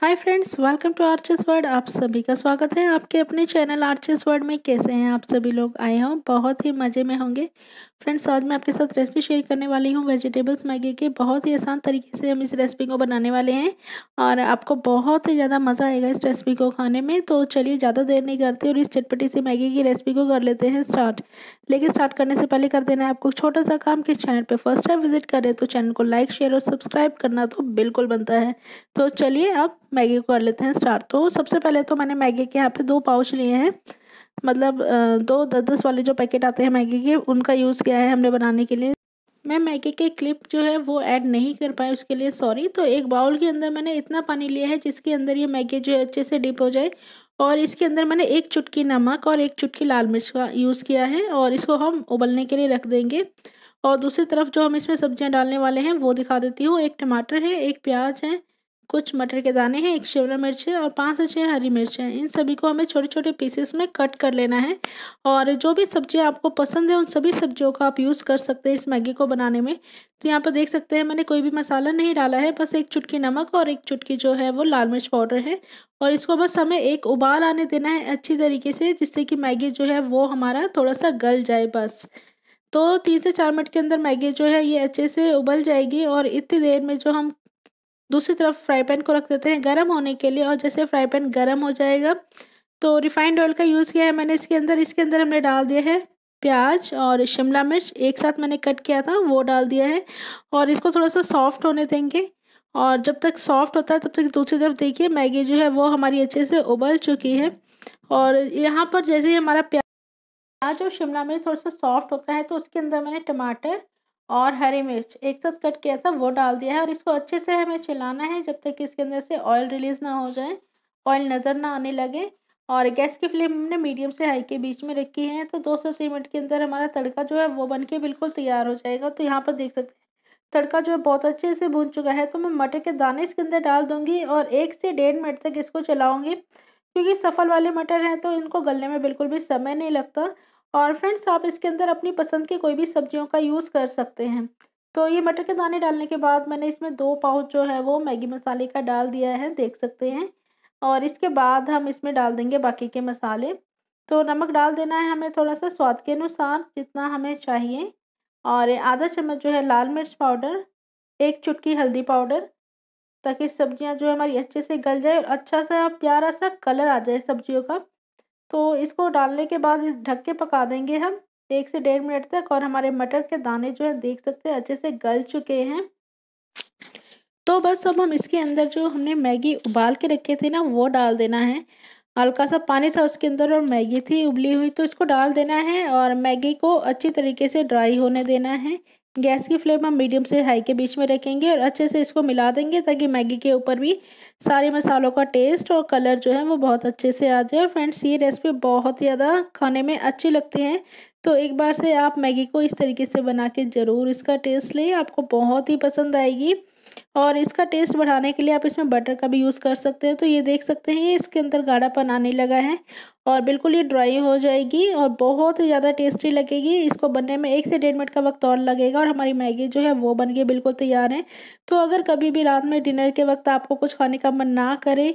hi friends welcome to Arches Word आप सभी का स्वागत है आपके अपने चैनल आर्चेस वर्ड में कैसे हैं आप सभी लोग आए हों बहुत ही मज़े में होंगे फ्रेंड्स आज मैं आपके साथ रेसिपी शेयर करने वाली हूँ वेजिटेबल्स मैगी के बहुत ही आसान तरीके से हम इस रेसिपी को बनाने वाले हैं और आपको बहुत ही ज़्यादा मज़ा आएगा इस रेसिपी को खाने में तो चलिए ज़्यादा देर नहीं करते और इस चटपटी से मैगी की रेसिपी को कर लेते हैं स्टार्ट लेकिन स्टार्ट करने से पहले कर देना है आपको छोटा सा काम किस चैनल पर फर्स्ट टाइम विजिट करें तो चैनल को लाइक शेयर और सब्सक्राइब करना तो बिल्कुल बनता है तो चलिए अब मैगी को कर लेते हैं स्टार्ट तो सबसे पहले तो मैंने मैगी के यहाँ पर दो पाउच लिए हैं मतलब दो दस दस वाले जो पैकेट आते हैं मैगी के उनका यूज़ किया है हमने बनाने के लिए मैं मैगी के क्लिप जो है वो ऐड नहीं कर पाए उसके लिए सॉरी तो एक बाउल के अंदर मैंने इतना पानी लिया है जिसके अंदर ये मैगी जो है अच्छे से डिप हो जाए और इसके अंदर मैंने एक चुटकी नमक और एक चुटकी लाल मिर्च का यूज़ किया है और इसको हम उबलने के लिए रख देंगे और दूसरी तरफ जो हम इसमें सब्जियां डालने वाले हैं वो दिखा देती हूँ एक टमाटर है एक प्याज है कुछ मटर के दाने हैं एक शिमला मिर्च है और पाँच से छह हरी मिर्च है इन सभी को हमें छोटे छोटे पीसेस में कट कर लेना है और जो भी सब्जियां आपको पसंद है उन सभी सब्जियों का आप यूज़ कर सकते हैं इस मैगी को बनाने में तो यहाँ पर देख सकते हैं मैंने कोई भी मसाला नहीं डाला है बस एक चुटकी नमक और एक चुटकी जो है वो लाल मिर्च पाउडर है और इसको बस हमें एक उबाल आने देना है अच्छी तरीके से जिससे कि मैगी जो है वो हमारा थोड़ा सा गल जाए बस तो तीन से चार मिनट के अंदर मैगी जो है ये अच्छे से उबल जाएगी और इतनी देर में जो हम दूसरी तरफ फ्राई पैन को रख देते हैं गर्म होने के लिए और जैसे फ्राई पैन गर्म हो जाएगा तो रिफाइंड ऑयल का यूज़ किया है मैंने इसके अंदर इसके अंदर हमने डाल दिया है प्याज और शिमला मिर्च एक साथ मैंने कट किया था वो डाल दिया है और इसको थोड़ा सा सॉफ्ट होने देंगे और जब तक सॉफ्ट होता है तब तक दूसरी तरफ देखिए मैगी जो है वो हमारी अच्छे से उबल चुकी है और यहाँ पर जैसे ही हमारा प्याज और शिमला मिर्च थोड़ा सा सॉफ्ट होता है तो उसके अंदर मैंने टमाटर और हरी मिर्च एक साथ कट किया था वो डाल दिया है और इसको अच्छे से हमें चलाना है जब तक इसके अंदर से ऑयल रिलीज़ ना हो जाए ऑयल नज़र ना आने लगे और गैस की फ्लेम हमने मीडियम से हाई के बीच में रखी है तो दो से तीन मिनट के अंदर हमारा तड़का जो है वो बन के बिल्कुल तैयार हो जाएगा तो यहाँ पर देख सकते हैं तड़का जो है बहुत अच्छे से भून चुका है तो मैं मटर के दाने इसके अंदर डाल दूँगी और एक से डेढ़ मिनट तक इसको चलाऊँगी क्योंकि सफल वाले मटर हैं तो इनको गलने में बिल्कुल भी समय नहीं लगता और फ्रेंड्स आप इसके अंदर अपनी पसंद की कोई भी सब्जियों का यूज़ कर सकते हैं तो ये मटर के दाने डालने के बाद मैंने इसमें दो पाउच जो है वो मैगी मसाले का डाल दिया है देख सकते हैं और इसके बाद हम इसमें डाल देंगे बाकी के मसाले तो नमक डाल देना है हमें थोड़ा सा स्वाद के अनुसार जितना हमें चाहिए और आधा चम्मच जो है लाल मिर्च पाउडर एक चुटकी हल्दी पाउडर ताकि सब्जियां जो है हमारी अच्छे से गल जाए और अच्छा सा प्यारा सा कलर आ जाए सब्जियों का तो इसको डालने के बाद इस ढक के पका देंगे हम एक से डेढ़ मिनट तक और हमारे मटर के दाने जो है देख सकते हैं अच्छे से गल चुके हैं तो बस अब हम इसके अंदर जो हमने मैगी उबाल के रखे थे ना वो डाल देना है हल्का सा पानी था उसके अंदर और मैगी थी उबली हुई तो इसको डाल देना है और मैगी को अच्छी तरीके से ड्राई होने देना है गैस की फ्लेम हम मीडियम से हाई के बीच में रखेंगे और अच्छे से इसको मिला देंगे ताकि मैगी के ऊपर भी सारे मसालों का टेस्ट और कलर जो है वो बहुत अच्छे से आ जाए फ्रेंड्स ये रेसिपी बहुत ज़्यादा खाने में अच्छी लगती है तो एक बार से आप मैगी को इस तरीके से बना के ज़रूर इसका टेस्ट लें आपको बहुत ही पसंद आएगी और इसका टेस्ट बढ़ाने के लिए आप इसमें बटर का भी यूज़ कर सकते हैं तो ये देख सकते हैं ये इसके अंदर गाढ़ापन आने लगा है और बिल्कुल ये ड्राई हो जाएगी और बहुत ही ज़्यादा टेस्टी लगेगी इसको बनने में एक से डेढ़ मिनट का वक्त और लगेगा और हमारी मैगी जो है वो बन के बिल्कुल तैयार है तो अगर कभी भी रात में डिनर के वक्त आपको कुछ खाने का मन ना करे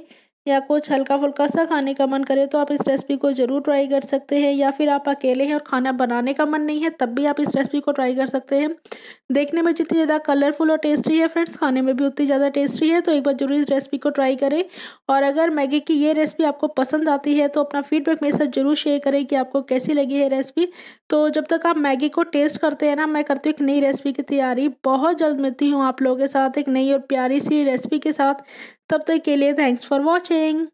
या कुछ हल्का फुल्का सा खाने का मन करे तो आप इस रेसिपी को ज़रूर ट्राई कर सकते हैं या फिर आप अकेले हैं और खाना बनाने का मन नहीं है तब भी आप इस रेसिपी को ट्राई कर सकते हैं देखने में जितनी ज़्यादा कलरफुल और टेस्टी है फ्रेंड्स खाने में भी उतनी ज़्यादा टेस्टी है तो एक बार जरूर इस रेसिपी को ट्राई करें और अगर मैगी की ये रेसिपी आपको पसंद आती है तो अपना फीडबैक मेरे साथ जरूर शेयर करें कि आपको कैसी लगी है रेसिपी तो जब तक आप मैगी को टेस्ट करते हैं ना मैं करती हूँ एक नई रेसिपी की तैयारी बहुत जल्द मिलती हूँ आप लोगों के साथ एक नई और प्यारी सी रेसिपी के साथ तब तक के लिए थैंक्स फॉर वॉचिंग